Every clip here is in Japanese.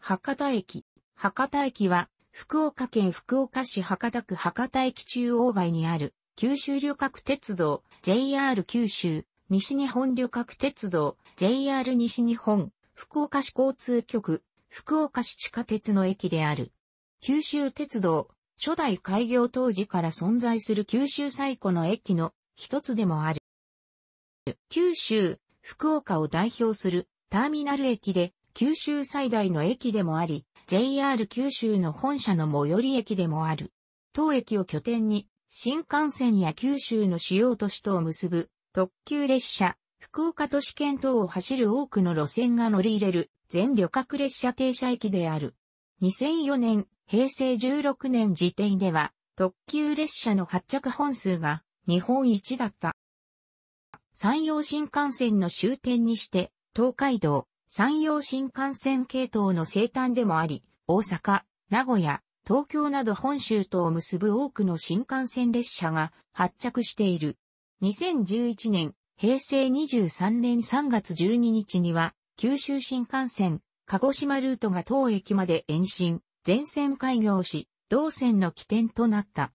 博多駅。博多駅は、福岡県福岡市博多区博多駅中央街にある、九州旅客鉄道、JR 九州、西日本旅客鉄道、JR 西日本、福岡市交通局、福岡市地下鉄の駅である。九州鉄道、初代開業当時から存在する九州最古の駅の一つでもある。九州、福岡を代表するターミナル駅で九州最大の駅でもあり、JR 九州の本社の最寄り駅でもある。当駅を拠点に、新幹線や九州の主要都市とを結ぶ特急列車、福岡都市圏等を走る多くの路線が乗り入れる全旅客列車停車駅である。2004年、平成16年時点では、特急列車の発着本数が日本一だった。山陽新幹線の終点にして、東海道、山陽新幹線系統の生誕でもあり、大阪、名古屋、東京など本州とを結ぶ多くの新幹線列車が発着している。2011年、平成23年3月12日には、九州新幹線、鹿児島ルートが当駅まで延伸、全線開業し、同線の起点となった。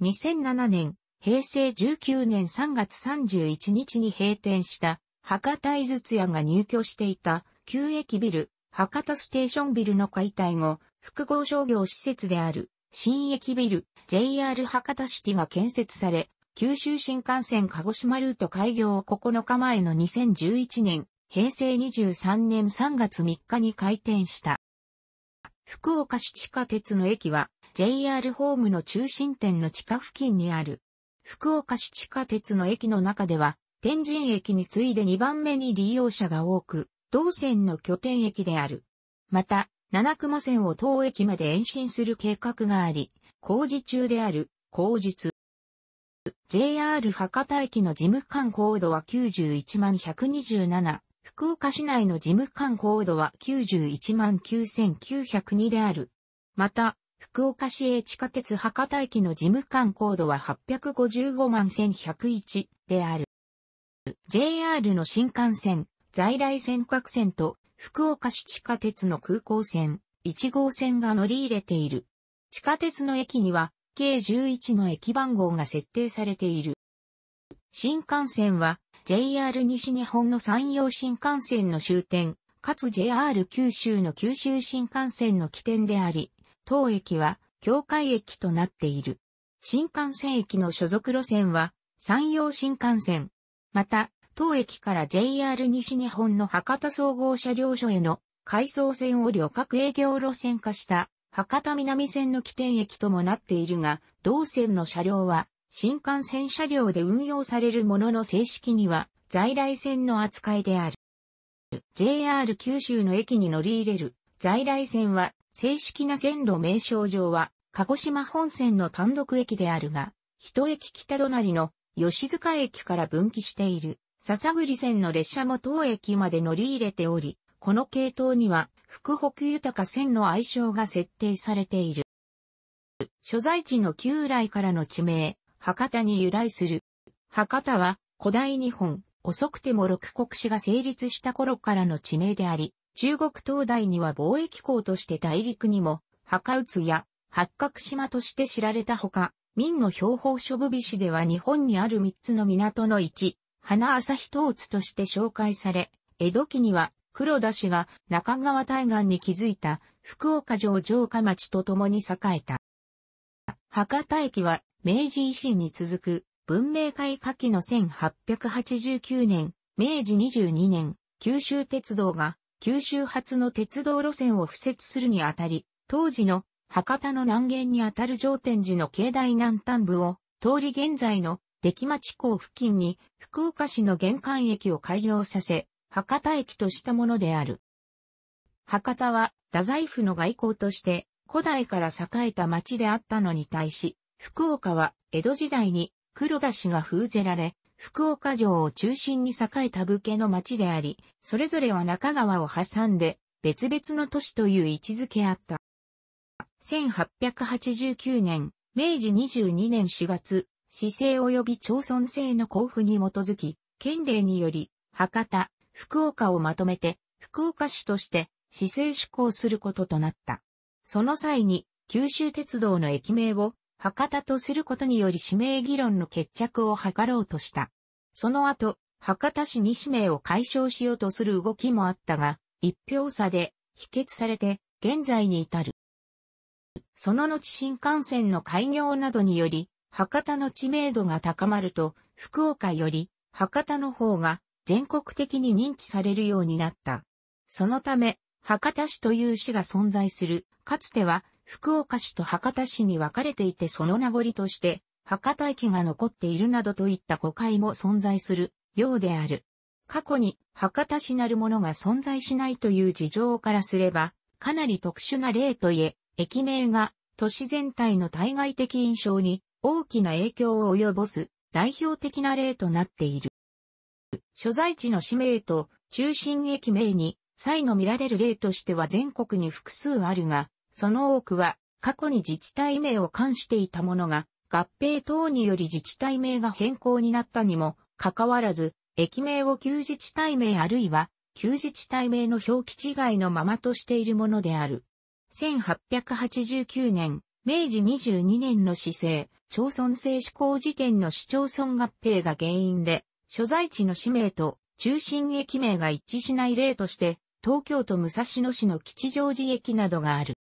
2007年、平成19年3月31日に閉店した博多井筒屋が入居していた旧駅ビル、博多ステーションビルの解体後、複合商業施設である新駅ビル、JR 博多シティが建設され、九州新幹線鹿児島ルート開業9日前の2011年、平成23年3月3日に開店した。福岡市地下鉄の駅は JR ホームの中心点の地下付近にある。福岡市地下鉄の駅の中では天神駅に次いで2番目に利用者が多く、同線の拠点駅である。また、七熊線を当駅まで延伸する計画があり、工事中である、工日。JR 博多駅の事務官高度は91万127、福岡市内の事務官高度は91万9902である。また、福岡市営地下鉄博多駅の事務官高度は855万1101である。JR の新幹線、在来線各線と福岡市地下鉄の空港線、1号線が乗り入れている。地下鉄の駅には、計11の駅番号が設定されている。新幹線は、JR 西日本の山陽新幹線の終点、かつ JR 九州の九州新幹線の起点であり、当駅は、境界駅となっている。新幹線駅の所属路線は、山陽新幹線、また、当駅から JR 西日本の博多総合車両所への回送線を旅客営業路線化した博多南線の起点駅ともなっているが、同線の車両は新幹線車両で運用されるものの正式には在来線の扱いである。JR 九州の駅に乗り入れる在来線は正式な線路名称上は鹿児島本線の単独駅であるが、一駅北隣の吉塚駅から分岐している、笹栗線の列車も当駅まで乗り入れており、この系統には、福北豊線の愛称が設定されている。所在地の旧来からの地名、博多に由来する。博多は、古代日本、遅くても六国史が成立した頃からの地名であり、中国東大には貿易港として大陸にも、博打や八角島として知られたほか、明の標本処部美市では日本にある三つの港の一、花朝日東津として紹介され、江戸期には黒田氏が中川対岸に築いた福岡城城下町と共に栄えた。博多駅は明治維新に続く文明開化期の1889年、明治22年、九州鉄道が九州発の鉄道路線を付設するにあたり、当時の博多の南限にあたる上天寺の境内南端部を、通り現在の出来町港付近に福岡市の玄関駅を開業させ、博多駅としたものである。博多は、太宰府の外交として、古代から栄えた町であったのに対し、福岡は、江戸時代に黒田氏が封ぜられ、福岡城を中心に栄えた武家の町であり、それぞれは中川を挟んで、別々の都市という位置づけあった。1889年、明治22年4月、市政及び町村制の交付に基づき、県令により、博多、福岡をまとめて、福岡市として、市政施行することとなった。その際に、九州鉄道の駅名を、博多とすることにより指名議論の決着を図ろうとした。その後、博多市に指名を解消しようとする動きもあったが、一票差で否決されて現在に至る。その後新幹線の開業などにより、博多の知名度が高まると、福岡より博多の方が全国的に認知されるようになった。そのため、博多市という市が存在する、かつては福岡市と博多市に分かれていてその名残として、博多駅が残っているなどといった誤解も存在するようである。過去に博多市なるものが存在しないという事情からすれば、かなり特殊な例と言え、駅名が都市全体の対外的印象に大きな影響を及ぼす代表的な例となっている。所在地の氏名と中心駅名に際の見られる例としては全国に複数あるが、その多くは過去に自治体名を冠していたものが合併等により自治体名が変更になったにもかかわらず、駅名を旧自治体名あるいは旧自治体名の表記違いのままとしているものである。1889年、明治22年の市政、町村制施行時点の市町村合併が原因で、所在地の氏名と中心駅名が一致しない例として、東京都武蔵野市の吉祥寺駅などがある。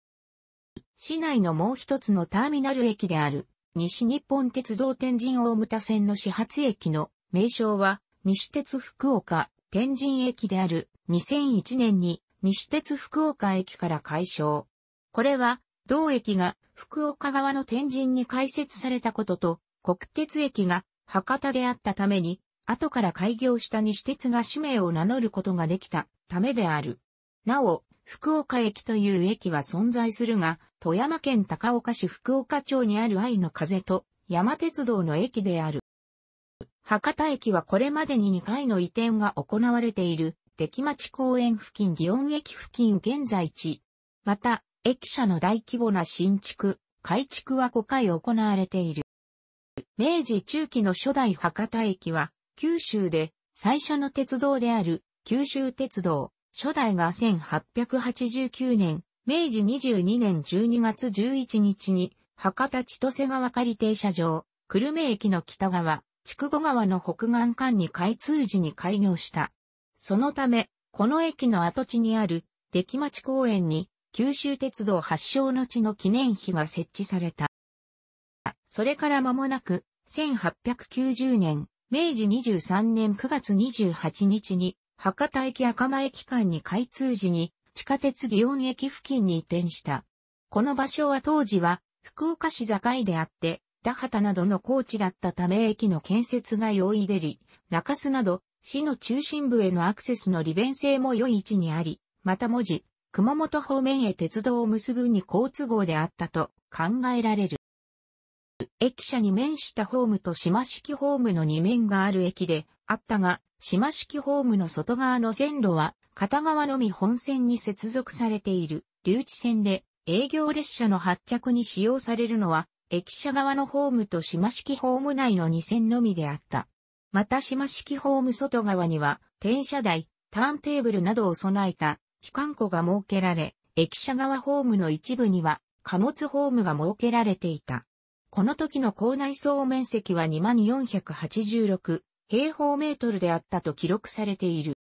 市内のもう一つのターミナル駅である、西日本鉄道天神大牟田線の始発駅の名称は、西鉄福岡天神駅である2001年に西鉄福岡駅から解消。これは、同駅が福岡側の天神に開設されたことと、国鉄駅が博多であったために、後から開業した西鉄が氏名を名乗ることができたためである。なお、福岡駅という駅は存在するが、富山県高岡市福岡町にある愛の風と山鉄道の駅である。博多駅はこれまでに2回の移転が行われている、出来町公園付近祇園駅付近現在地。また、駅舎の大規模な新築、改築は5回行われている。明治中期の初代博多駅は、九州で最初の鉄道である九州鉄道、初代が1889年、明治22年12月11日に、博多千歳川仮停車場、久留米駅の北側、筑後川の北岸間に開通時に開業した。そのため、この駅の跡地にある、出来町公園に、九州鉄道発祥の地の記念碑が設置された。それから間もなく、1890年、明治23年9月28日に、博多駅赤間駅間に開通時に、地下鉄祇園駅付近に移転した。この場所は当時は、福岡市境であって、田畑などの高地だったため駅の建設が容易でり、中洲など、市の中心部へのアクセスの利便性も良い位置にあり、また文字、熊本方面へ鉄道を結ぶに好都合であったと考えられる。駅舎に面したホームと島式ホームの2面がある駅であったが、島式ホームの外側の線路は片側のみ本線に接続されている留置線で営業列車の発着に使用されるのは駅舎側のホームと島式ホーム内の2線のみであった。また島式ホーム外側には転車台、ターンテーブルなどを備えた機関庫が設けられ、駅舎側ホームの一部には貨物ホームが設けられていた。この時の校内総面積は2486平方メートルであったと記録されている。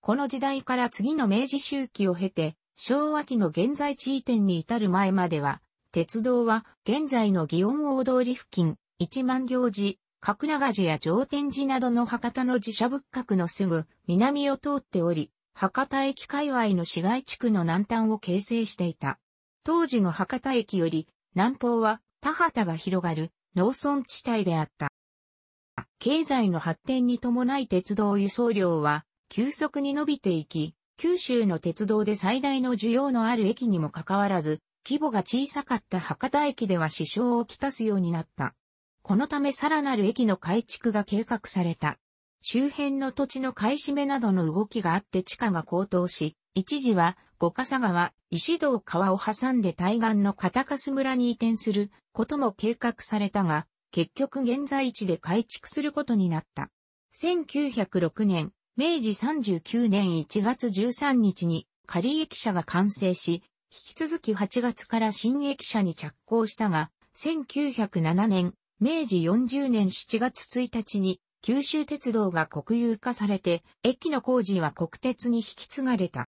この時代から次の明治周期を経て、昭和期の現在地移転に至る前までは、鉄道は現在の祇園大通り付近、一万行寺、角長寺や上天寺などの博多の寺社仏閣のすぐ南を通っており、博多駅界隈の市街地区の南端を形成していた。当時の博多駅より南方は田畑が広がる農村地帯であった。経済の発展に伴い鉄道輸送量は急速に伸びていき、九州の鉄道で最大の需要のある駅にもかかわらず、規模が小さかった博多駅では支障をきたすようになった。このためさらなる駅の改築が計画された。周辺の土地の買い占めなどの動きがあって地価が高騰し、一時は五笠川、石堂川を挟んで対岸の片笠村に移転することも計画されたが、結局現在地で改築することになった。1906年、明治39年1月13日に仮駅舎が完成し、引き続き8月から新駅舎に着工したが、1907年、明治40年7月1日に九州鉄道が国有化されて、駅の工事は国鉄に引き継がれた。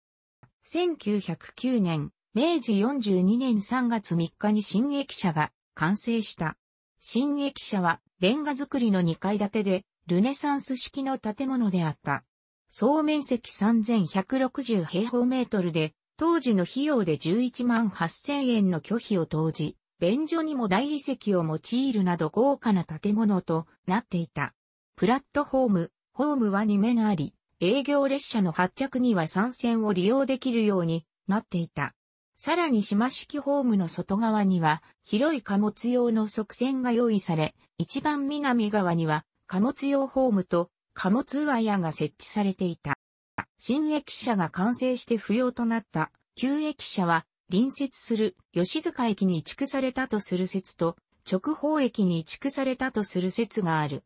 1909年、明治42年3月3日に新駅舎が完成した。新駅舎はレンガ造りの2階建てで、ルネサンス式の建物であった。総面積3160平方メートルで、当時の費用で11万8000円の拒否を投じ、便所にも大理石を用いるなど豪華な建物となっていた。プラットホーム、ホームは2面あり、営業列車の発着には3線を利用できるようになっていた。さらに島式ホームの外側には広い貨物用の側線が用意され、一番南側には貨物用ホームと貨物ワイヤが設置されていた。新駅舎が完成して不要となった旧駅舎は隣接する吉塚駅に移築されたとする説と直方駅に移築されたとする説がある。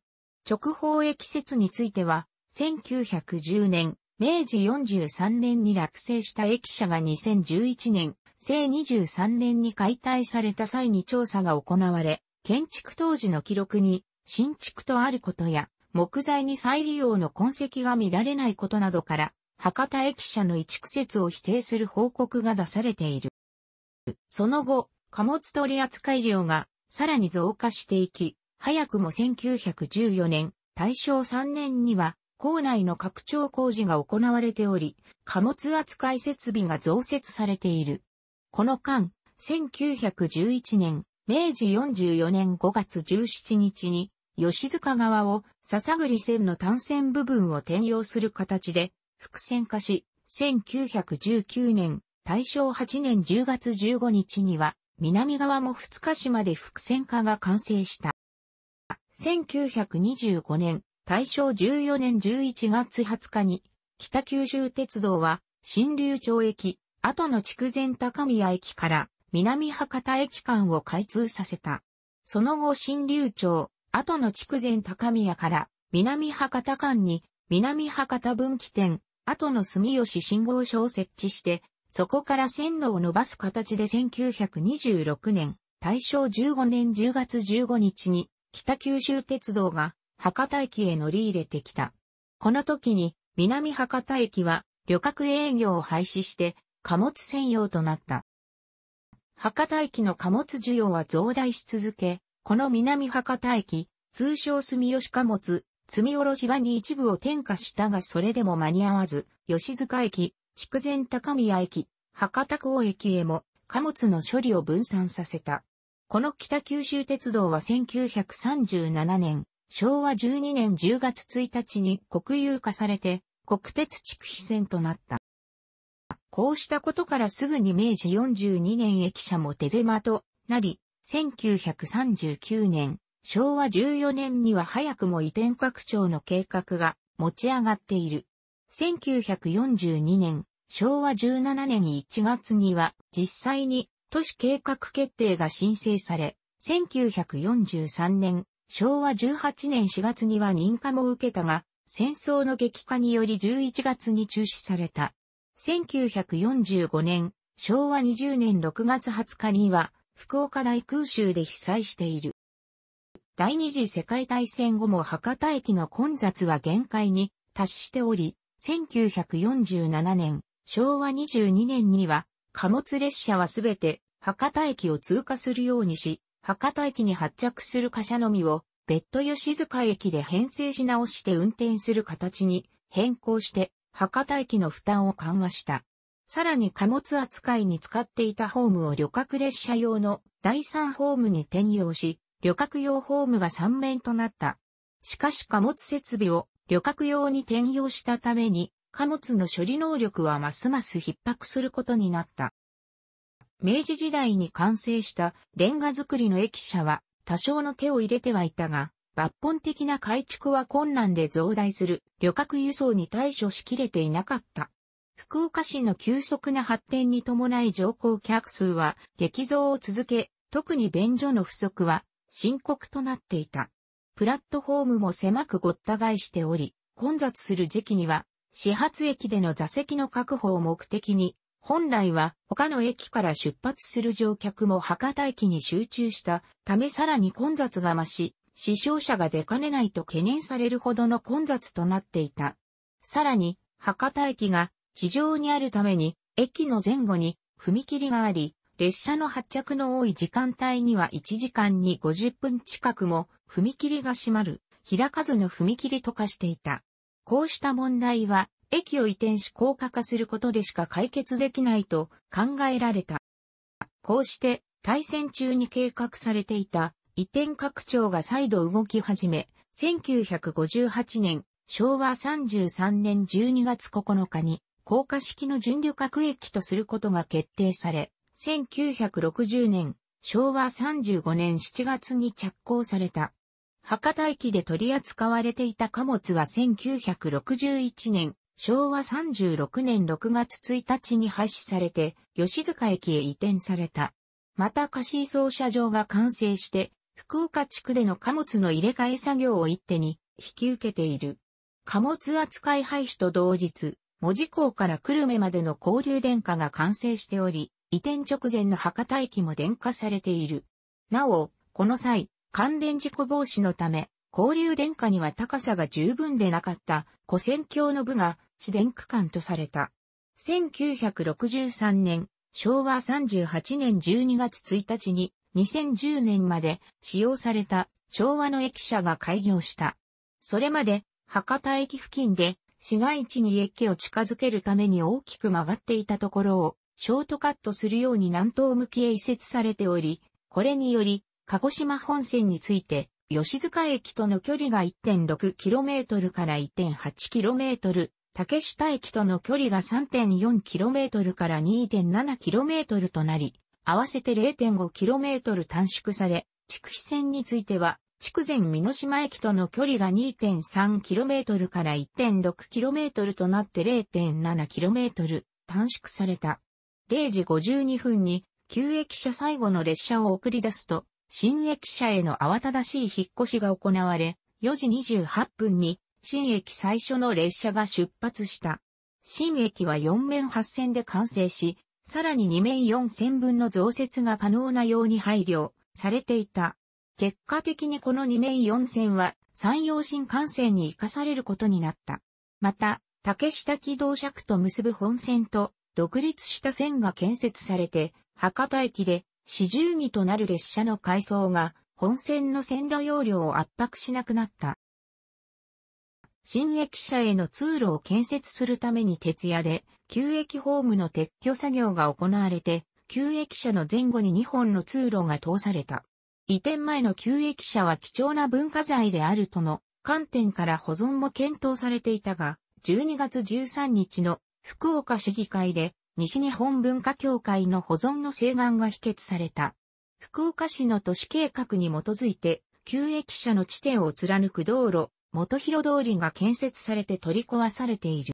直方駅説については、1910年、明治43年に落成した駅舎が2011年、正23年に解体された際に調査が行われ、建築当時の記録に、新築とあることや、木材に再利用の痕跡が見られないことなどから、博多駅舎の移築説を否定する報告が出されている。その後、貨物取扱量がさらに増加していき、早くも1914年、大正3年には、校内の拡張工事が行われており、貨物扱い設備が増設されている。この間、1911年、明治44年5月17日に、吉塚川を笹栗線の単線部分を転用する形で、複線化し、1919年、大正8年10月15日には、南側も二日市まで複線化が完成した。1925年、大正14年11月20日に、北九州鉄道は、新流町駅、後の筑前高宮駅から南博多駅間を開通させた。その後新流町、後の筑前高宮から南博多間に南博多分岐点、後の住吉信号所を設置して、そこから線路を伸ばす形で1926年、大正15年10月15日に北九州鉄道が博多駅へ乗り入れてきた。この時に南博多駅は旅客営業を廃止して貨物専用となった。博多駅の貨物需要は増大し続け、この南博多駅、通称住吉貨物、積み下ろし場に一部を転嫁したがそれでも間に合わず、吉塚駅、筑前高宮駅、博多港駅へも貨物の処理を分散させた。この北九州鉄道は1937年、昭和12年10月1日に国有化されて、国鉄地区非線となった。こうしたことからすぐに明治42年駅舎も手狭となり、1939年、昭和14年には早くも移転拡張の計画が持ち上がっている。1942年、昭和17年1月には実際に都市計画決定が申請され、1943年、昭和18年4月には認可も受けたが、戦争の激化により11月に中止された。1945年、昭和20年6月20日には、福岡大空襲で被災している。第二次世界大戦後も博多駅の混雑は限界に達しており、1947年、昭和22年には、貨物列車はすべて博多駅を通過するようにし、博多駅に発着する貨車のみを、別途吉塚駅で編成し直して運転する形に変更して、博多駅の負担を緩和した。さらに貨物扱いに使っていたホームを旅客列車用の第3ホームに転用し、旅客用ホームが3面となった。しかし貨物設備を旅客用に転用したために、貨物の処理能力はますます逼迫することになった。明治時代に完成したレンガ造りの駅舎は多少の手を入れてはいたが、抜本的な改築は困難で増大する旅客輸送に対処しきれていなかった。福岡市の急速な発展に伴い乗降客数は激増を続け、特に便所の不足は深刻となっていた。プラットフォームも狭くごった返しており、混雑する時期には始発駅での座席の確保を目的に本来は他の駅から出発する乗客も博多駅に集中したためさらに混雑が増し、死傷者が出かねないと懸念されるほどの混雑となっていた。さらに、博多駅が地上にあるために、駅の前後に踏切があり、列車の発着の多い時間帯には1時間に50分近くも踏切が閉まる、開かずの踏切と化していた。こうした問題は駅を移転し高架化することでしか解決できないと考えられた。こうして、大戦中に計画されていた移転拡張が再度動き始め、1958年、昭和33年12月9日に、高架式の準旅客駅とすることが決定され、1960年、昭和35年7月に着工された。博多駅で取り扱われていた貨物は1961年昭和36年6月1日に廃止されて、吉塚駅へ移転された。また貸し操車場が完成して、福岡地区での貨物の入れ替え作業を一手に引き受けている。貨物扱い廃止と同日、文字港から久留米までの交流電化が完成しており、移転直前の博多駅も電化されている。なお、この際、関連事故防止のため、交流殿下には高さが十分でなかった古戦橋の部が市電区間とされた。1963年、昭和38年12月1日に2010年まで使用された昭和の駅舎が開業した。それまで博多駅付近で市街地に駅を近づけるために大きく曲がっていたところをショートカットするように南東向きへ移設されており、これにより鹿児島本線について吉塚駅との距離が 1.6km から 1.8km、竹下駅との距離が 3.4km から 2.7km となり、合わせて 0.5km 短縮され、筑肥線については、筑前美島駅との距離が 2.3km から 1.6km となって 0.7km 短縮された。0時52分に、旧駅舎最後の列車を送り出すと、新駅舎への慌ただしい引っ越しが行われ、4時28分に新駅最初の列車が出発した。新駅は4面8線で完成し、さらに2面4線分の増設が可能なように配慮されていた。結果的にこの2面4線は山陽新幹線に活かされることになった。また、竹下機動車区と結ぶ本線と独立した線が建設されて、博多駅で四十儀となる列車の改装が本線の線路容量を圧迫しなくなった。新駅舎への通路を建設するために徹夜で、旧駅ホームの撤去作業が行われて、旧駅舎の前後に2本の通路が通された。移転前の旧駅舎は貴重な文化財であるとの観点から保存も検討されていたが、12月13日の福岡市議会で西日本文化協会の保存の請願が否決された。福岡市の都市計画に基づいて、旧駅舎の地点を貫く道路、元広通りが建設されて取り壊されている。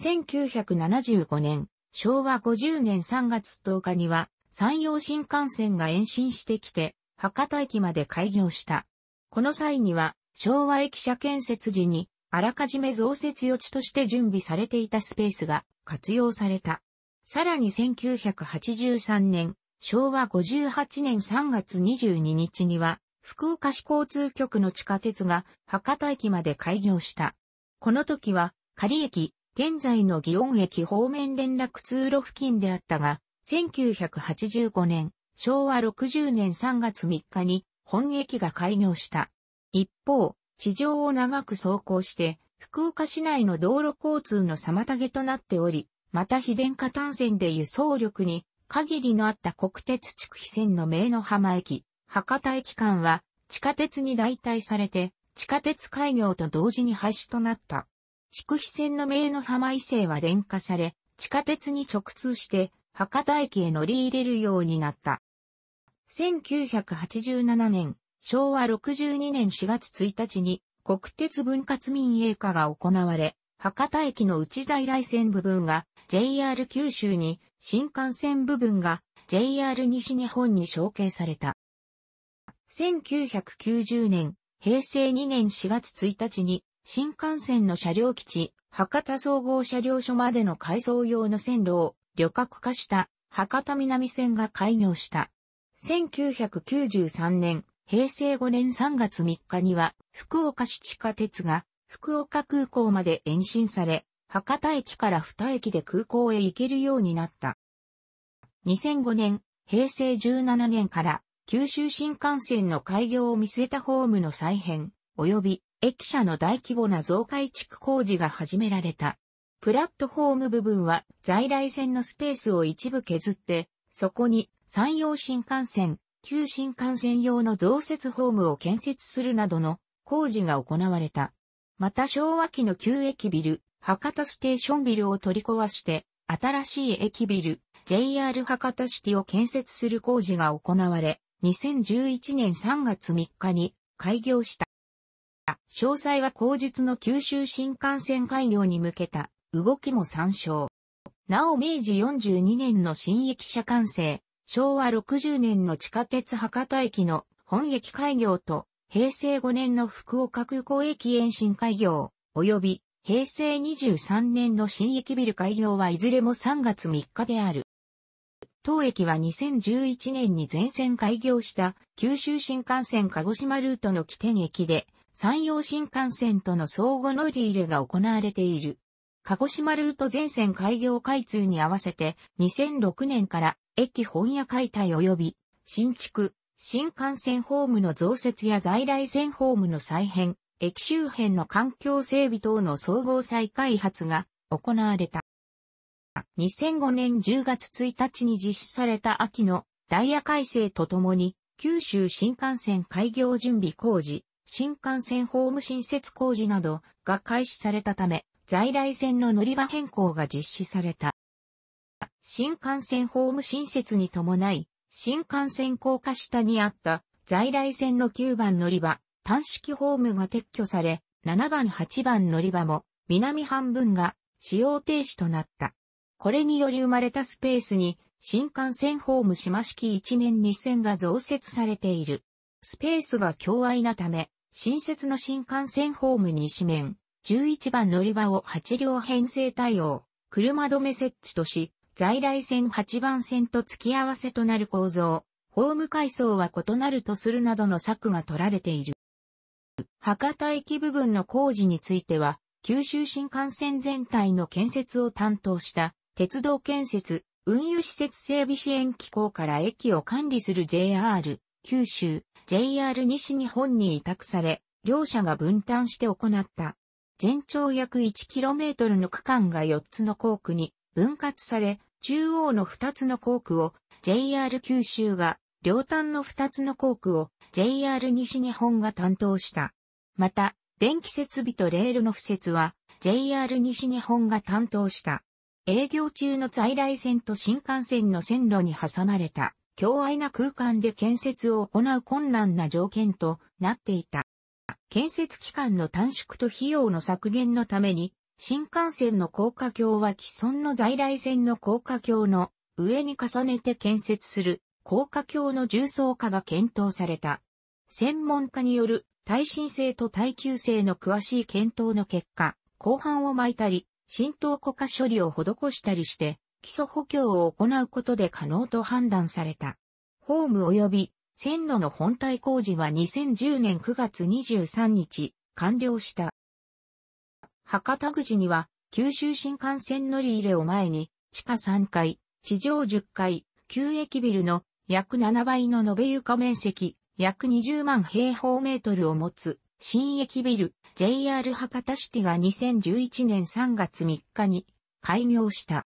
1975年、昭和50年3月10日には、山陽新幹線が延伸してきて、博多駅まで開業した。この際には、昭和駅舎建設時に、あらかじめ増設予知として準備されていたスペースが活用された。さらに1983年、昭和58年3月22日には、福岡市交通局の地下鉄が博多駅まで開業した。この時は、仮駅、現在の祇園駅方面連絡通路付近であったが、1985年、昭和60年3月3日に本駅が開業した。一方、地上を長く走行して、福岡市内の道路交通の妨げとなっており、また非電化単線で輸送力に限りのあった国鉄地区非線の名の浜駅、博多駅間は地下鉄に代替されて、地下鉄開業と同時に廃止となった。地区非線の名の浜伊勢は電化され、地下鉄に直通して博多駅へ乗り入れるようになった。1987年、昭和62年4月1日に国鉄分割民営化が行われ、博多駅の内在来線部分が JR 九州に、新幹線部分が JR 西日本に承継された。1990年、平成2年4月1日に、新幹線の車両基地、博多総合車両所までの改装用の線路を旅客化した博多南線が開業した。1993年、平成5年3月3日には、福岡市地下鉄が、福岡空港まで延伸され、博多駅から二駅で空港へ行けるようになった。2005年、平成17年から九州新幹線の開業を見据えたホームの再編、及び駅舎の大規模な増改築工事が始められた。プラットホーム部分は在来線のスペースを一部削って、そこに山陽新幹線、旧新幹線用の増設ホームを建設するなどの工事が行われた。また昭和期の旧駅ビル、博多ステーションビルを取り壊して、新しい駅ビル、JR 博多式を建設する工事が行われ、2011年3月3日に開業した。詳細は後述の九州新幹線開業に向けた動きも参照。なお明治42年の新駅舎完成、昭和60年の地下鉄博多駅の本駅開業と、平成5年の福岡空港駅延伸開業、及び平成23年の新駅ビル開業はいずれも3月3日である。当駅は2011年に全線開業した九州新幹線鹿児島ルートの起点駅で、山陽新幹線との相互乗り入れが行われている。鹿児島ルート全線開業開通に合わせて2006年から駅本屋解体及び、新築、新幹線ホームの増設や在来線ホームの再編、駅周辺の環境整備等の総合再開発が行われた。2005年10月1日に実施された秋のダイヤ改正とともに、九州新幹線開業準備工事、新幹線ホーム新設工事などが開始されたため、在来線の乗り場変更が実施された。新幹線ホーム新設に伴い、新幹線高架下にあった在来線の9番乗り場、単式ホームが撤去され、7番8番乗り場も南半分が使用停止となった。これにより生まれたスペースに新幹線ホーム島式一面2線が増設されている。スペースが強愛なため、新設の新幹線ホーム西面、11番乗り場を8両編成対応、車止め設置とし、在来線8番線と付き合わせとなる構造、ホーム階層は異なるとするなどの策が取られている。博多駅部分の工事については、九州新幹線全体の建設を担当した鉄道建設、運輸施設整備支援機構から駅を管理する JR、九州、JR 西日本に委託され、両社が分担して行った。全長約 1km の区間が4つの校区に分割され、中央の2つの工区を JR 九州が、両端の2つの工区を JR 西日本が担当した。また、電気設備とレールの敷設は JR 西日本が担当した。営業中の在来線と新幹線の線路に挟まれた、強愛な空間で建設を行う困難な条件となっていた。建設期間の短縮と費用の削減のために、新幹線の高架橋は既存の在来線の高架橋の上に重ねて建設する高架橋の重層化が検討された。専門家による耐震性と耐久性の詳しい検討の結果、後半を巻いたり、浸透固化処理を施したりして、基礎補強を行うことで可能と判断された。ホーム及び線路の本体工事は2010年9月23日完了した。博多口には、九州新幹線乗り入れを前に、地下3階、地上10階、旧駅ビルの約7倍の延べ床面積、約20万平方メートルを持つ、新駅ビル、JR 博多シティが2011年3月3日に開業した。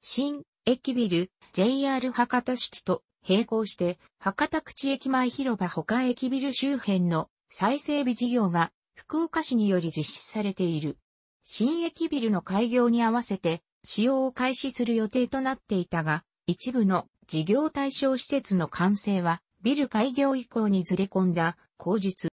新駅ビル、JR 博多シティと並行して、博多口駅前広場他駅ビル周辺の再整備事業が福岡市により実施されている。新駅ビルの開業に合わせて使用を開始する予定となっていたが、一部の事業対象施設の完成はビル開業以降にずれ込んだ後日。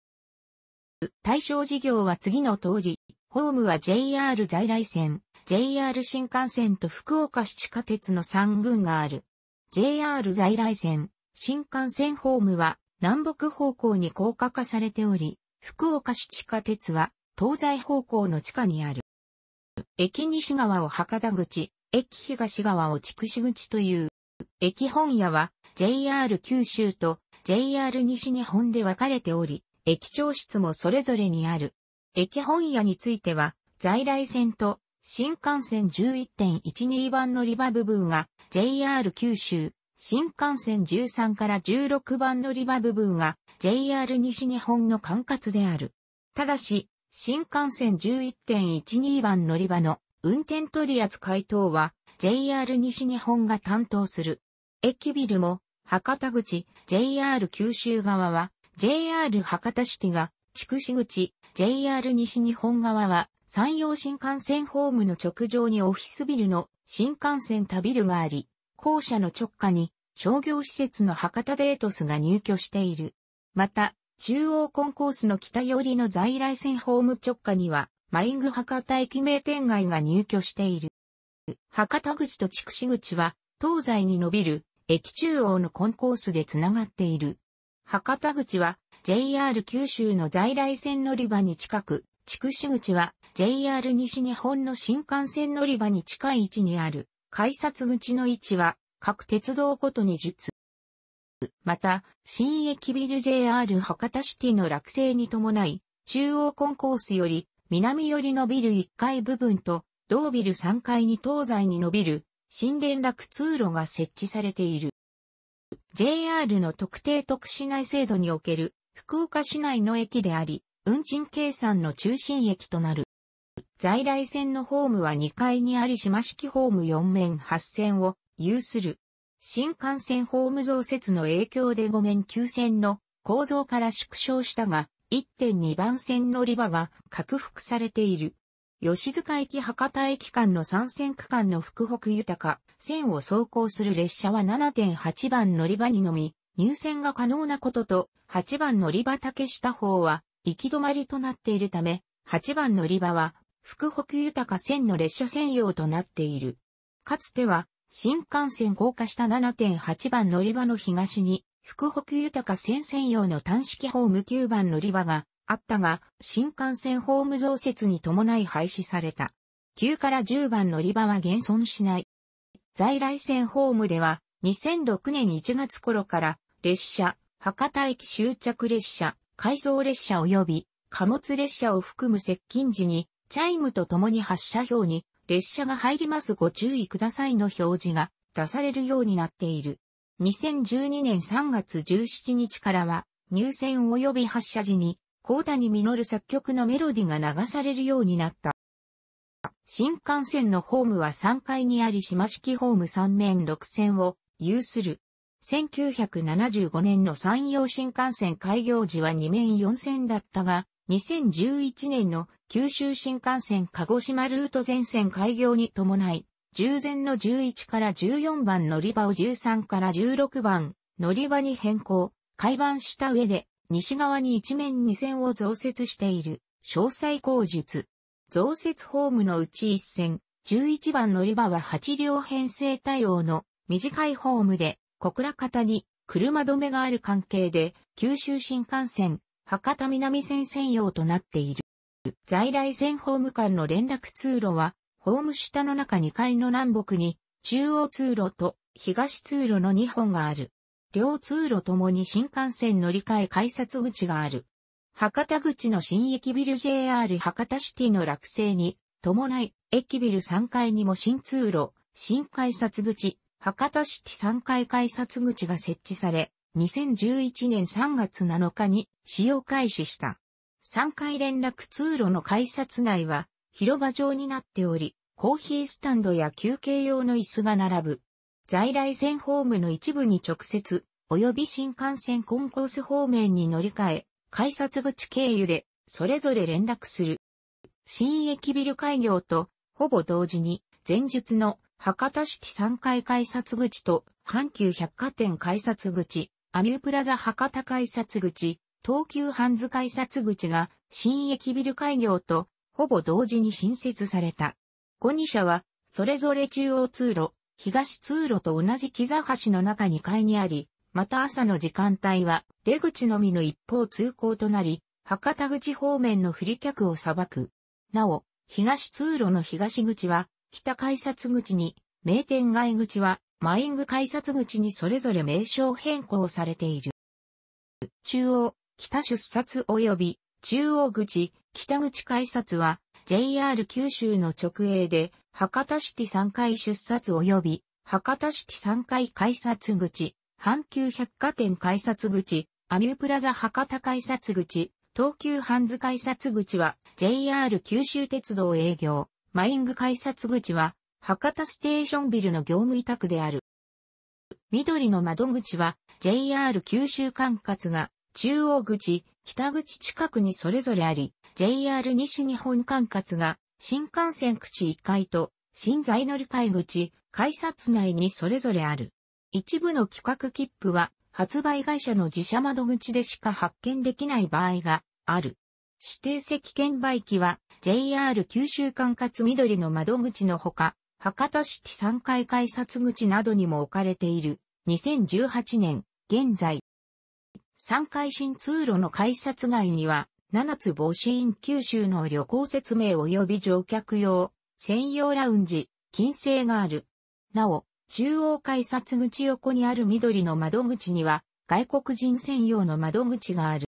対象事業は次の通り、ホームは JR 在来線、JR 新幹線と福岡市地下鉄の3群がある。JR 在来線、新幹線ホームは南北方向に高架化されており、福岡市地下鉄は、東西方向の地下にある。駅西側を博多口、駅東側を筑紫口という。駅本屋は、JR 九州と JR 西日本で分かれており、駅長室もそれぞれにある。駅本屋については、在来線と新幹線11.12番乗り場部分が JR 九州、新幹線13から16番乗り場部分が JR 西日本の管轄である。ただし、新幹線11.12番乗り場の運転取扱い等は JR 西日本が担当する。駅ビルも博多口 JR 九州側は JR 博多市が筑紫口 JR 西日本側は山陽新幹線ホームの直上にオフィスビルの新幹線タビルがあり、校舎の直下に商業施設の博多デートスが入居している。また、中央コンコースの北寄りの在来線ホーム直下には、マイング博多駅名店街が入居している。博多口と筑紫口は、東西に伸びる、駅中央のコンコースでつながっている。博多口は、JR 九州の在来線乗り場に近く、筑紫口は、JR 西日本の新幹線乗り場に近い位置にある。改札口の位置は各鉄道ごとに実。また、新駅ビル JR 博多シティの落成に伴い、中央コンコースより南寄りのビル1階部分と、同ビル3階に東西に伸びる新連絡通路が設置されている。JR の特定特市内制度における福岡市内の駅であり、運賃計算の中心駅となる。在来線のホームは2階にあり島式ホーム4面8線を有する。新幹線ホーム増設の影響で5面9線の構造から縮小したが、1.2番線乗り場が拡幅されている。吉塚駅博多駅間の3線区間の福北豊線を走行する列車は7.8番乗り場にのみ、入線が可能なことと、8番乗り場竹下方は行き止まりとなっているため、8番乗り場は福北豊線の列車専用となっている。かつては、新幹線高架下7.8番乗り場の東に、福北豊線専用の単式ホーム9番乗り場があったが、新幹線ホーム増設に伴い廃止された。9から10番乗り場は現存しない。在来線ホームでは、2006年1月頃から、列車、博多駅終着列車、改造列車及び貨物列車を含む接近時にチャイムとともに発車表に、列車が入りますご注意くださいの表示が出されるようになっている。2012年3月17日からは、入線及び発車時に、高谷実作曲のメロディが流されるようになった。新幹線のホームは3階にあり島式ホーム3面6線を有する。1975年の山陽新幹線開業時は2面4線だったが、2011年の九州新幹線鹿児島ルート全線開業に伴い、従前の11から14番乗り場を13から16番乗り場に変更、改板した上で西側に一面二線を増設している詳細口述。増設ホームのうち一線、11番乗り場は8両編成対応の短いホームで小倉方に車止めがある関係で九州新幹線博多南線専用となっている。在来線ホーム間の連絡通路は、ホーム下の中2階の南北に、中央通路と東通路の2本がある。両通路ともに新幹線乗り換え改札口がある。博多口の新駅ビル JR 博多シティの落成に伴い、駅ビル3階にも新通路、新改札口、博多シティ3階改札口が設置され、2011年3月7日に使用開始した。3階連絡通路の改札内は広場状になっており、コーヒースタンドや休憩用の椅子が並ぶ。在来線ホームの一部に直接、及び新幹線コンコース方面に乗り換え、改札口経由で、それぞれ連絡する。新駅ビル開業と、ほぼ同時に、前述の博多式3階改札口と阪急百貨店改札口、アミュープラザ博多改札口、東急ハンズ改札口が新駅ビル開業とほぼ同時に新設された。5社はそれぞれ中央通路、東通路と同じ木座橋の中2階にあり、また朝の時間帯は出口のみの一方通行となり、博多口方面の振り客を裁く。なお、東通路の東口は北改札口に、名店街口はマイング改札口にそれぞれ名称変更されている。中央、北出札及び中央口、北口改札は JR 九州の直営で博多市3階出札及び博多市3階改札口、阪急百貨店改札口、アミュープラザ博多改札口、東急ハンズ改札口は JR 九州鉄道営業、マイング改札口は博多ステーションビルの業務委託である。緑の窓口は JR 九州管轄が中央口、北口近くにそれぞれあり、JR 西日本管轄が新幹線口1階と新材乗り換え口、改札内にそれぞれある。一部の企画切符は発売会社の自社窓口でしか発券できない場合がある。指定席券売機は JR 九州管轄緑の窓口のほか、博多市3階改札口などにも置かれている。2018年、現在。3階新通路の改札外には、7つ防止員九州の旅行説明及び乗客用、専用ラウンジ、金星がある。なお、中央改札口横にある緑の窓口には、外国人専用の窓口がある。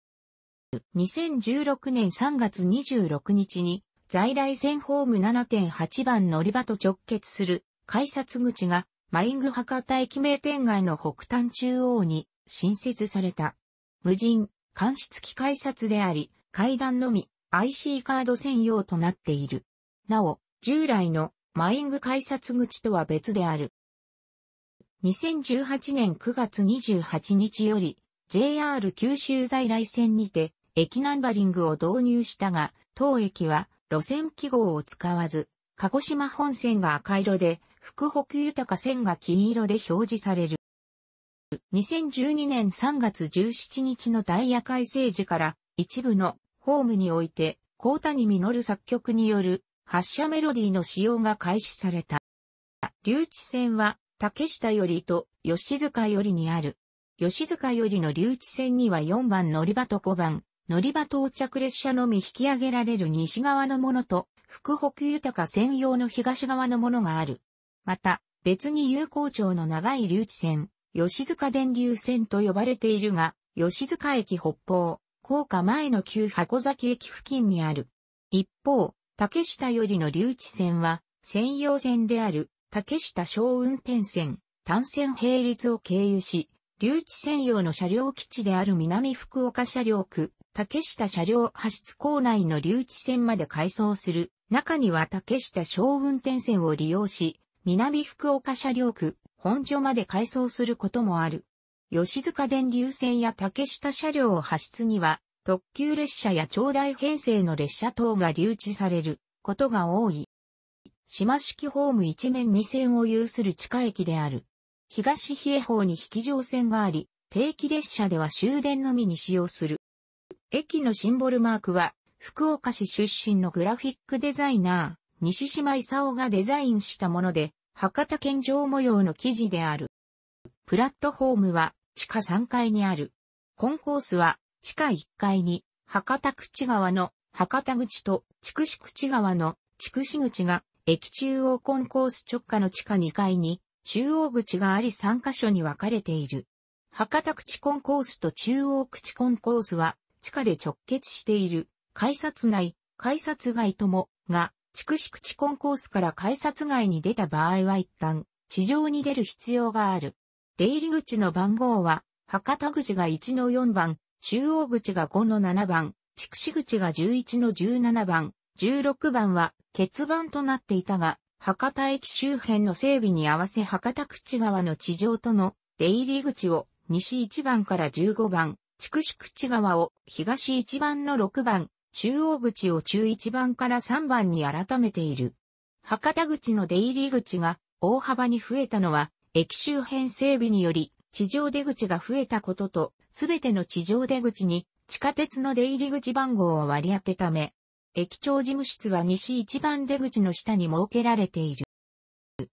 2016年3月26日に、在来線ホーム7.8番乗り場と直結する改札口がマイング博多駅名店街の北端中央に新設された。無人、監視付き改札であり、階段のみ IC カード専用となっている。なお、従来のマイング改札口とは別である。2018年9月28日より JR 九州在来線にて駅ナンバリングを導入したが、当駅は路線記号を使わず、鹿児島本線が赤色で、福北豊線が金色で表示される。2012年3月17日のダイヤ改正時から一部のホームにおいて、高谷実作曲による発車メロディーの使用が開始された。留置線は竹下よりと吉塚よりにある。吉塚よりの留置線には4番乗り場と5番乗り場到着列車のみ引き上げられる西側のものと、福北豊か専用の東側のものがある。また、別に有効町の長い留置線、吉塚電流線と呼ばれているが、吉塚駅北方、高架前の旧箱崎駅付近にある。一方、竹下よりの留置線は、専用線である、竹下小運転線、単線並立を経由し、留置専用の車両基地である南福岡車両区、竹下車両発出構内の留置線まで改装する。中には竹下小運転線を利用し、南福岡車両区、本所まで改装することもある。吉塚電流線や竹下車両発出には、特急列車や長大編成の列車等が留置されることが多い。島式ホーム一面二線を有する地下駅である。東比叡方に引き乗線があり、定期列車では終電のみに使用する。駅のシンボルマークは、福岡市出身のグラフィックデザイナー、西島勲がデザインしたもので、博多県上模様の記事である。プラットフォームは地下3階にある。コンコースは地下1階に博多口川の博多口と筑紫口川の筑紫口が駅中央コンコース直下の地下2階に中央口があり3カ所に分かれている。博多口コンコースと中央口コンコースは地下で直結している、改札内、改札外とも、が、筑紫地コンコースから改札外に出た場合は一旦、地上に出る必要がある。出入り口の番号は、博多口が1の4番、中央口が5の7番、筑紫口が11の17番、16番は、欠番となっていたが、博多駅周辺の整備に合わせ博多口側の地上との出入り口を西1番から15番、筑紫口川を東1番の6番、中央口を中1番から3番に改めている。博多口の出入り口が大幅に増えたのは、駅周辺整備により地上出口が増えたことと、すべての地上出口に地下鉄の出入り口番号を割り当てため、駅長事務室は西一番出口の下に設けられている。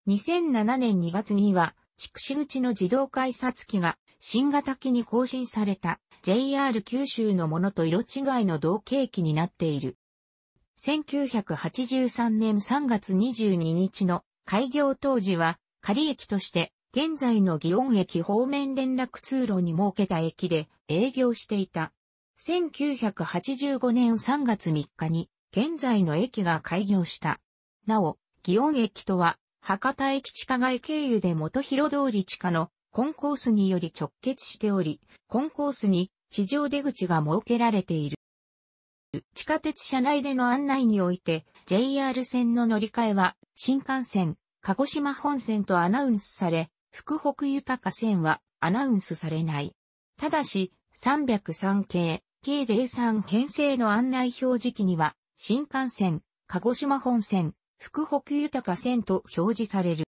2007年2月には、筑紫口の自動改札機が新型機に更新された。JR 九州のものと色違いの同景気になっている。1983年3月22日の開業当時は仮駅として現在の祇園駅方面連絡通路に設けた駅で営業していた。1985年3月3日に現在の駅が開業した。なお、祇園駅とは博多駅地下街経由で元広通り地下のコンコースにより直結しており、コンコースに地上出口が設けられている。地下鉄車内での案内において、JR 線の乗り換えは、新幹線、鹿児島本線とアナウンスされ、福北豊線はアナウンスされない。ただし、303系、計03編成の案内表示器には、新幹線、鹿児島本線、福北豊線と表示される。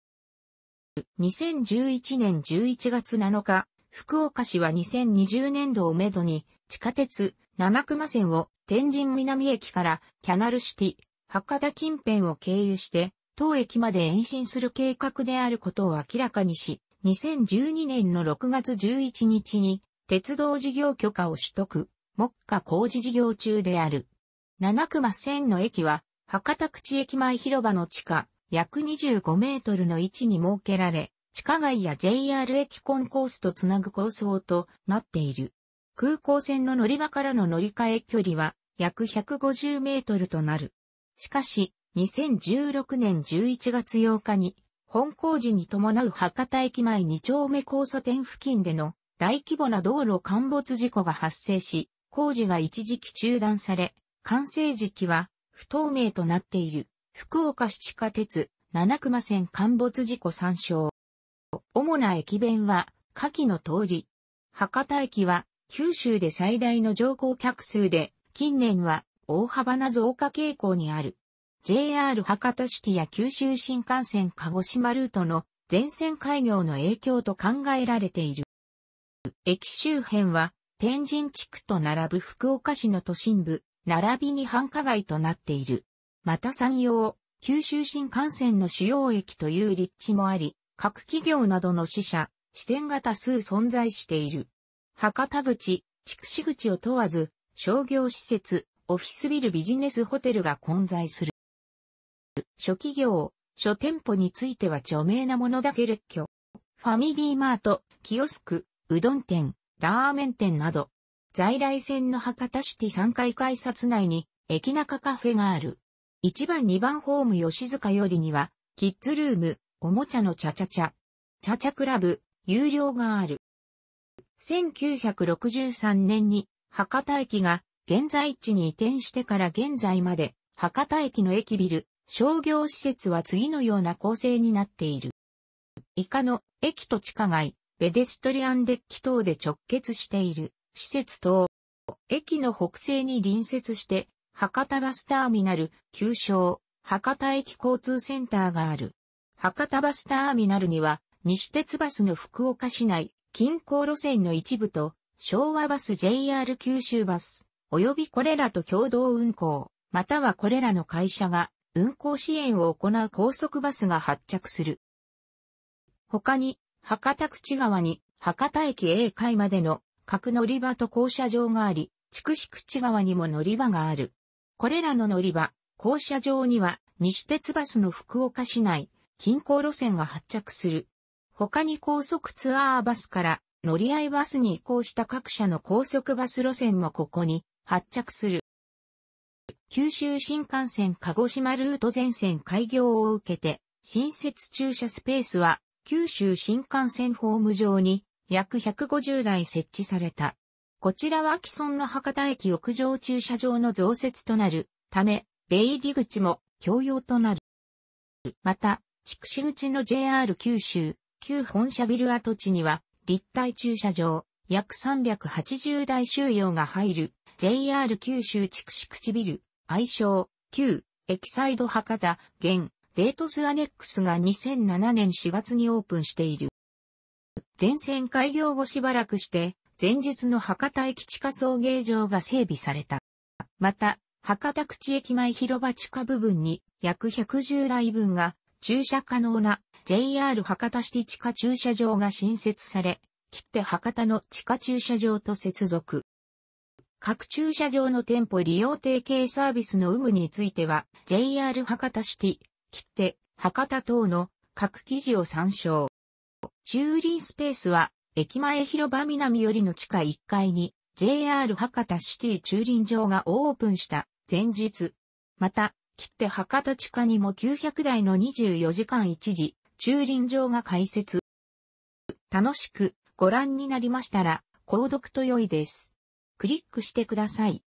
2011年11月7日、福岡市は2020年度をめどに、地下鉄、七熊線を天神南駅からキャナルシティ、博多近辺を経由して、当駅まで延伸する計画であることを明らかにし、2012年の6月11日に、鉄道事業許可を取得、目下工事事業中である。七熊線の駅は、博多口駅前広場の地下、約25メートルの位置に設けられ、地下街や JR 駅コンコースとつなぐ構想となっている。空港線の乗り場からの乗り換え距離は約150メートルとなる。しかし、2016年11月8日に、本工事に伴う博多駅前2丁目交差点付近での大規模な道路陥没事故が発生し、工事が一時期中断され、完成時期は不透明となっている。福岡市地下鉄、七熊線陥没事故参照。主な駅弁は、下記の通り。博多駅は、九州で最大の乗降客数で、近年は大幅な増加傾向にある。JR 博多式や九州新幹線鹿児島ルートの全線開業の影響と考えられている。駅周辺は天神地区と並ぶ福岡市の都心部、並びに繁華街となっている。また山陽、九州新幹線の主要駅という立地もあり、各企業などの支社、支店が多数存在している。博多口、筑紫口を問わず、商業施設、オフィスビルビジネスホテルが混在する。諸企業、諸店舗については著名なものだけ列挙。ファミリーマート、キオスク、うどん店、ラーメン店など、在来線の博多シティ3階改札内に、駅中カフェがある。1番2番ホーム吉塚よりには、キッズルーム、おもちゃのチャチャチャ、チャチャクラブ、有料がある。1963年に博多駅が現在地に移転してから現在まで博多駅の駅ビル、商業施設は次のような構成になっている。以下の駅と地下街、ペデストリアンデッキ等で直結している施設等、駅の北西に隣接して博多バスターミナル、旧称、博多駅交通センターがある。博多バスターミナルには、西鉄バスの福岡市内、近郊路線の一部と、昭和バス JR 九州バス、及びこれらと共同運行、またはこれらの会社が、運行支援を行う高速バスが発着する。他に、博多口側に、博多駅 A 階までの、各乗り場と降車場があり、筑紫口側にも乗り場がある。これらの乗り場、降車場には西鉄バスの福岡市内、近郊路線が発着する。他に高速ツアーバスから乗り合いバスに移行した各社の高速バス路線もここに発着する。九州新幹線鹿児島ルート全線開業を受けて、新設駐車スペースは九州新幹線ホーム上に約150台設置された。こちらは既存の博多駅屋上駐車場の増設となるため、出入り口も共用となる。また、筑紫口の JR 九州、旧本社ビル跡地には、立体駐車場、約380台収容が入る、JR 九州筑紫口ビル、愛称、旧、エキサイド博多、現、レートスアネックスが2007年4月にオープンしている。全線開業後しばらくして、前述の博多駅地下送迎場が整備された。また、博多口駅前広場地下部分に約110台分が駐車可能な JR 博多市地下駐車場が新設され、切って博多の地下駐車場と接続。各駐車場の店舗利用提携サービスの有無については、JR 博多市、切手、博多等の各記事を参照。駐輪スペースは駅前広場南よりの地下1階に JR 博多シティ駐輪場がオープンした前日。また、切って博多地下にも900台の24時間一時駐輪場が開設。楽しくご覧になりましたら、購読と良いです。クリックしてください。